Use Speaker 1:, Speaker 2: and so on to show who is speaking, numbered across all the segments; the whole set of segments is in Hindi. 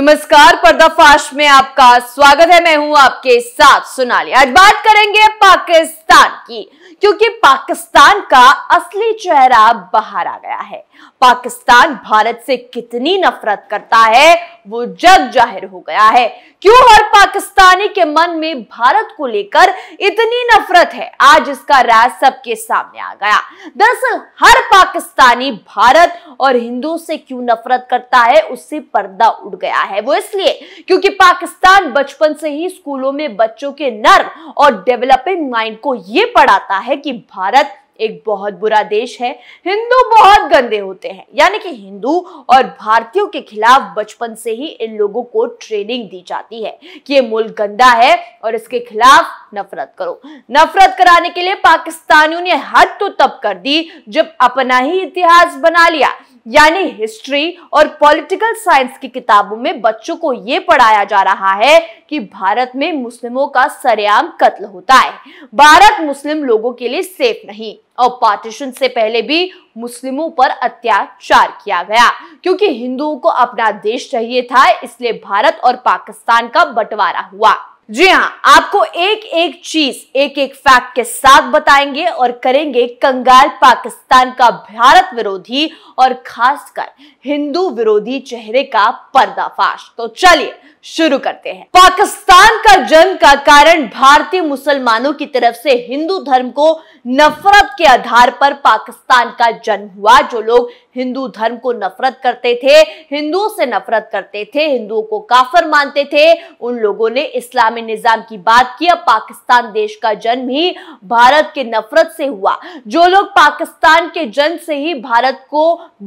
Speaker 1: नमस्कार पर्दाफाश में आपका स्वागत है मैं हूं आपके साथ सोनाली आज बात करेंगे पाकिस्तान की क्योंकि पाकिस्तान का असली चेहरा बाहर आ गया है पाकिस्तान भारत से कितनी नफरत करता है वो जग जाहिर हो गया है क्यों हर पाकिस्तानी के मन में भारत को लेकर इतनी नफरत है आज इसका राज सबके सामने आ गया दरअसल हर पाकिस्तानी भारत और हिंदू से क्यों नफरत करता है उससे पर्दा उड़ गया है वो इसलिए क्योंकि पाकिस्तान बचपन से ही स्कूलों में बच्चों के नर्व और डेवलपिंग माइंड को ये पढ़ाता है है कि भारत एक बहुत बुरा देश है हिंदू बहुत गंदे होते हैं यानी कि हिंदू और भारतीयों के खिलाफ बचपन से ही इन लोगों को ट्रेनिंग दी जाती है कि ये मुल्क गंदा है और इसके खिलाफ नफरत करो नफरत कराने के लिए पाकिस्तानियों ने हद तो तब कर दी जब अपना ही इतिहास बना लिया यानी हिस्ट्री और पॉलिटिकल साइंस की किताबों में बच्चों को ये पढ़ाया जा रहा है कि भारत में मुस्लिमों का सरेआम कत्ल होता है भारत मुस्लिम लोगों के लिए सेफ नहीं और पार्टीशन से पहले भी मुस्लिमों पर अत्याचार किया गया क्योंकि हिंदुओं को अपना देश चाहिए था इसलिए भारत और पाकिस्तान का बंटवारा हुआ जी हाँ आपको एक एक चीज एक एक फैक्ट के साथ बताएंगे और करेंगे कंगाल पाकिस्तान का भारत विरोधी और खासकर हिंदू विरोधी चेहरे का पर्दाफाश तो चलिए शुरू करते हैं पाकिस्तान का जन्म का कारण भारतीय मुसलमानों की तरफ से हिंदू धर्म को नफरत के आधार पर पाकिस्तान का जन्म हुआ जो लोग हिंदू धर्म को नफरत करते थे हिंदुओं से नफरत करते थे हिंदुओं को काफर मानते थे उन लोगों ने इस्लामी निजाम की बात किया पाकिस्तान देश का जन्म ही भारत के नफरत से हुआ जो लोग पाकिस्तान के जन्म से ही भारत को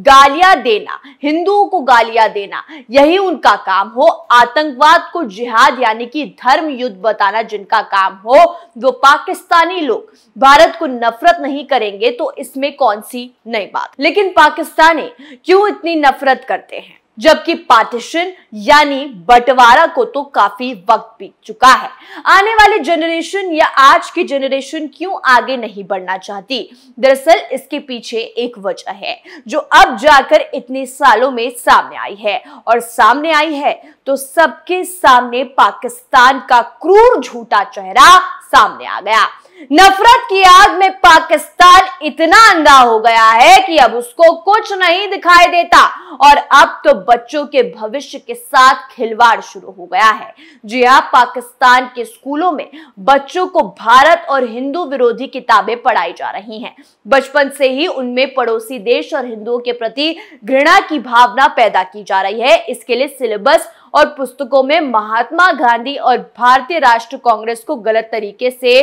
Speaker 1: गालियां देना हिंदुओं को गालियां देना यही उनका काम हो आतंक आतंकवाद को जिहाद यानी कि धर्म युद्ध बताना जिनका काम हो वो पाकिस्तानी लोग भारत को नफरत नहीं करेंगे तो इसमें कौन सी नई बात लेकिन पाकिस्तानी क्यों इतनी नफरत करते हैं जबकि पार्टीशन यानी बंटवारा को तो काफी वक्त बीत चुका है आने वाले जनरेशन या आज की जनरेशन क्यों आगे नहीं बढ़ना चाहती दरअसल इसके पीछे एक वजह है जो अब जाकर इतने सालों में सामने आई है और सामने आई है तो सबके सामने पाकिस्तान का क्रूर झूठा चेहरा सामने आ गया नफरत की आग में पाकिस्तान इतना अंधा हो गया है कि अब उसको कुछ नहीं दिखाई देता और अब तो बच्चों के भविष्य के साथ खिलवाड़ शुरू हो गया है जी हाँ पाकिस्तान के स्कूलों में बच्चों को भारत और हिंदू विरोधी किताबें पढ़ाई जा रही हैं बचपन से ही उनमें पड़ोसी देश और हिंदुओं के प्रति घृणा की भावना पैदा की जा रही है इसके लिए सिलेबस और पुस्तकों में महात्मा गांधी और भारतीय राष्ट्र कांग्रेस को गलत तरीके से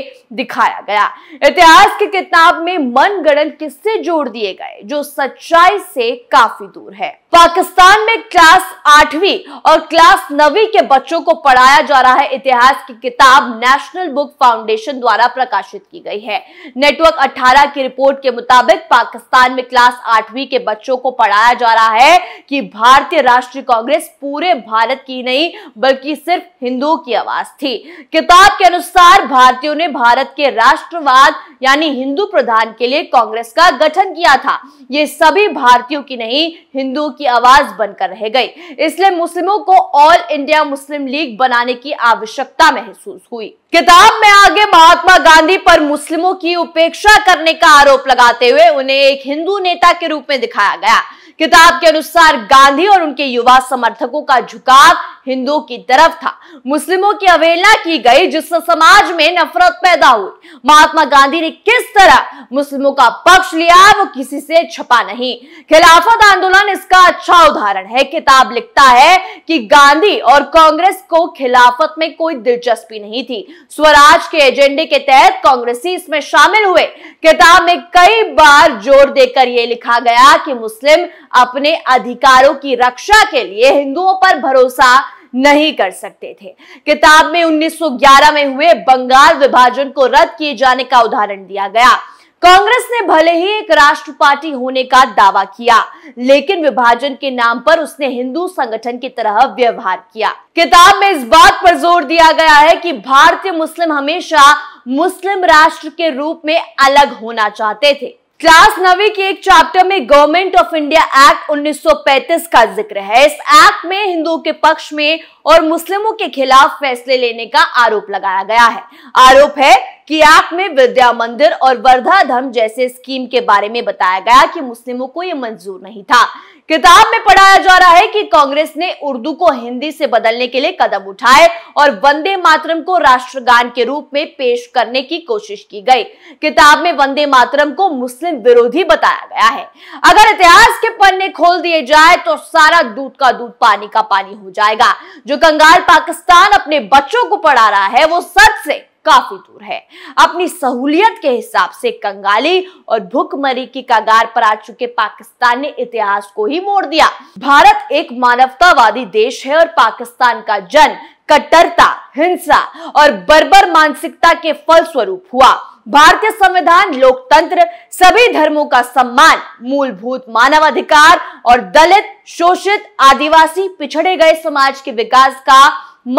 Speaker 1: दिखाया गया इतिहास की किताब में मनगणन किससे जोड़ दिए गए जो सच्चाई से काफी दूर है पाकिस्तान में क्लास आठवीं और क्लास नवी के बच्चों को पढ़ाया जा रहा है इतिहास की किताब नेशनल बुक फाउंडेशन द्वारा प्रकाशित की गई है नेटवर्क 18 की रिपोर्ट के मुताबिक पाकिस्तान में क्लास आठवीं के बच्चों को पढ़ाया जा रहा है कि भारतीय राष्ट्रीय कांग्रेस पूरे भारत भारत की नहीं बल्कि सिर्फ हिंदुओं की आवाज थी किताब के अनुसार भारतीयों ने भारत के राष्ट्रवाद यानी हिंदू प्रधान के लिए कांग्रेस का गठन किया था ये सभी भारतीयों की नहीं हिंदुओं की आवाज बनकर रह गई इसलिए मुस्लिमों को ऑल इंडिया मुस्लिम लीग बनाने की आवश्यकता महसूस हुई किताब में आगे महात्मा गांधी पर मुस्लिमों की उपेक्षा करने का आरोप लगाते हुए उन्हें एक हिंदू नेता के रूप में दिखाया गया किताब के अनुसार गांधी और उनके युवा समर्थकों का झुकाव हिंदुओं की तरफ था मुस्लिमों की अवहेलना की गई जिससे समाज में नफरत पैदा हुई महात्मा गांधी ने किस तरह मुस्लिमों का पक्ष लिया वो किसी से छपा नहीं खिलाफत आंदोलन इसका अच्छा उदाहरण है किताब लिखता है कि गांधी और कांग्रेस को खिलाफत में कोई दिलचस्पी नहीं थी स्वराज के एजेंडे के तहत कांग्रेसी इसमें शामिल हुए किताब में कई बार जोर देकर यह लिखा गया कि मुस्लिम अपने अधिकारों की रक्षा के लिए हिंदुओं पर भरोसा नहीं कर सकते थे किताब में 1911 में हुए बंगाल विभाजन को रद्द किए जाने का उदाहरण दिया गया कांग्रेस ने भले ही एक राष्ट्र पार्टी होने का दावा किया लेकिन विभाजन के नाम पर उसने हिंदू संगठन की तरह व्यवहार किया किताब में इस बात पर जोर दिया गया है कि भारतीय मुस्लिम हमेशा मुस्लिम राष्ट्र के रूप में अलग होना चाहते थे क्लास नवी के एक चैप्टर में गवर्नमेंट ऑफ इंडिया एक्ट 1935 का जिक्र है इस एक्ट में हिंदुओं के पक्ष में और मुस्लिमों के खिलाफ फैसले लेने का आरोप लगाया गया है आरोप है कि ऐप में विद्या मंदिर और वर्धा धम जैसे स्कीम के बारे में बताया गया कि मुस्लिमों को यह मंजूर नहीं था किताब में पढ़ाया जा रहा है कि कांग्रेस ने उर्दू को हिंदी से बदलने के लिए कदम उठाए और वंदे मातरम को राष्ट्रगान के रूप में पेश करने की कोशिश की गई किताब में वंदे मातरम को मुस्लिम विरोधी बताया गया है अगर इतिहास के पन्ने खोल दिए जाए तो सारा दूध का दूध पानी का पानी हो जाएगा जो कंगाल पाकिस्तान अपने बच्चों को पढ़ा रहा है वो सच से काफी दूर है अपनी सहूलियत के हिसाब से कंगाली और भूखमरी की कगार पर आ चुके पाकिस्तान ने इतिहास को ही मोड़ दिया भारत एक मानवतावादी देश है और पाकिस्तान का जन कट्टरता हिंसा और बर्बर मानसिकता के फल स्वरूप हुआ भारतीय संविधान लोकतंत्र सभी धर्मों का सम्मान मूलभूत मानवाधिकार और दलित शोषित आदिवासी पिछड़े गए समाज के विकास का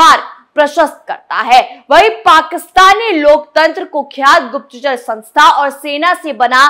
Speaker 1: मार्ग प्रशस्त करता है वही पाकिस्तानी लोकतंत्र कुख्यात गुप्तचर संस्था और सेना से बना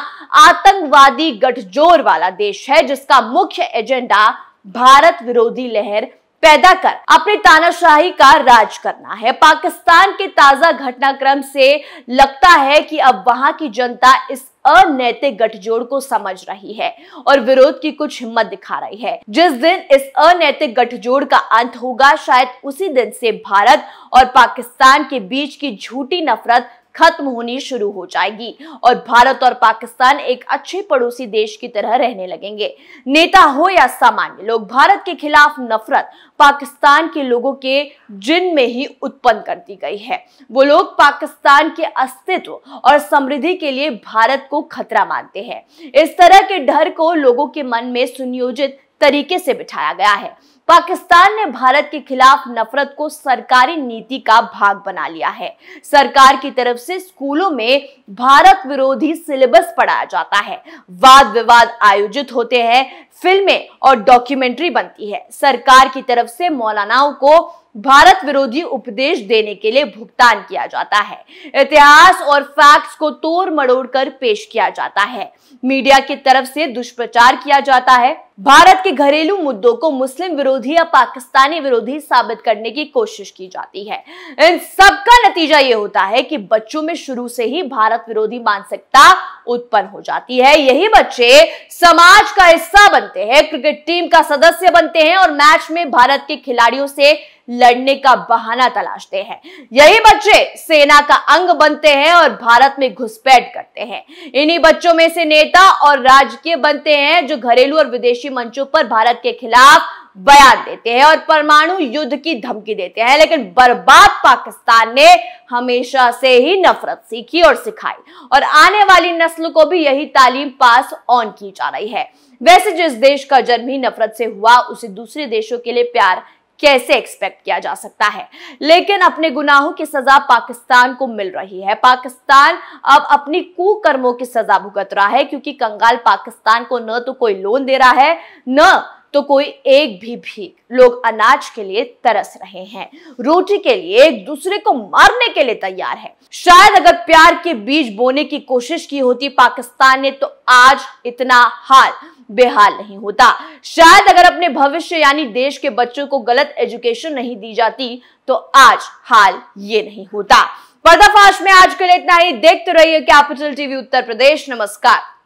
Speaker 1: आतंकवादी गठजोड़ वाला देश है जिसका मुख्य एजेंडा भारत विरोधी लहर पैदा कर अपने तानाशाही का राज करना है पाकिस्तान के ताजा घटनाक्रम से लगता है कि अब वहां की जनता इस अनैतिक गठजोड़ को समझ रही है और विरोध की कुछ हिम्मत दिखा रही है जिस दिन इस अनैतिक गठजोड़ का अंत होगा शायद उसी दिन से भारत और पाकिस्तान के बीच की झूठी नफरत खत्म होनी शुरू हो जाएगी और भारत और पाकिस्तान एक अच्छे पड़ोसी देश की तरह रहने लगेंगे नेता हो या सामान्य लोग भारत के खिलाफ नफरत पाकिस्तान के लोगों के जिन में ही उत्पन्न कर दी गई है वो लोग पाकिस्तान के अस्तित्व और समृद्धि के लिए भारत को खतरा मानते हैं इस तरह के डर को लोगों के मन में सुनियोजित तरीके से बिठाया गया है पाकिस्तान ने भारत के खिलाफ नफरत को सरकारी नीति का भाग बना लिया है सरकार की तरफ से स्कूलों में भारत विरोधी सिलेबस पढ़ाया जाता है वाद विवाद आयोजित होते हैं फिल्में और डॉक्यूमेंट्री बनती है सरकार की तरफ से मौलानाओं को भारत विरोधी उपदेश देने के लिए भुगतान किया जाता है इतिहास और फैक्ट्स को तोड़ मड़ोड़ कर पेश किया जाता है मीडिया की तरफ से दुष्प्रचार किया जाता है भारत के घरेलू मुद्दों को मुस्लिम विरोधी या पाकिस्तानी विरोधी साबित करने की कोशिश की जाती है इन सब का नतीजा ये होता है कि बच्चों में शुरू से ही भारत विरोधी मानसिकता उत्पन्न हो जाती है यही बच्चे समाज का हिस्सा बनते हैं क्रिकेट टीम का सदस्य बनते हैं और मैच में भारत के खिलाड़ियों से लड़ने का बहाना तलाशते हैं यही बच्चे सेना का अंग बनते हैं और भारत में घुसपैठ करते हैं इन्हीं बच्चों में से नेता और राजकीय बनते हैं जो घरेलू और विदेशी मंचों पर भारत के खिलाफ बयान देते हैं और परमाणु युद्ध की धमकी देते हैं लेकिन बर्बाद पाकिस्तान ने हमेशा से ही नफरत सीखी और सिखाई और आने वाली नस्ल को भी यही तालीम पास ऑन की जा रही है वैसे जिस देश का जन्म ही नफरत से हुआ उसे दूसरे देशों के लिए प्यार कैसे एक्सपेक्ट किया जा सकता है लेकिन अपने गुनाहों की सजा पाकिस्तान को मिल रही है पाकिस्तान अब अपनी कुकर्मों की सजा भुगत रहा है क्योंकि कंगाल पाकिस्तान को न तो कोई लोन दे रहा है न तो कोई एक भी भीख लोग अनाज के लिए तरस रहे हैं रोटी के लिए एक दूसरे को मारने के लिए तैयार है शायद अगर प्यार के बीज बोने की कोशिश की होती पाकिस्तान ने तो आज इतना हाल बेहाल नहीं होता शायद अगर अपने भविष्य यानी देश के बच्चों को गलत एजुकेशन नहीं दी जाती तो आज हाल ये नहीं होता पर्दाफाश में आज के लिए इतना ही देखते रहिए कैपिटल टीवी उत्तर प्रदेश नमस्कार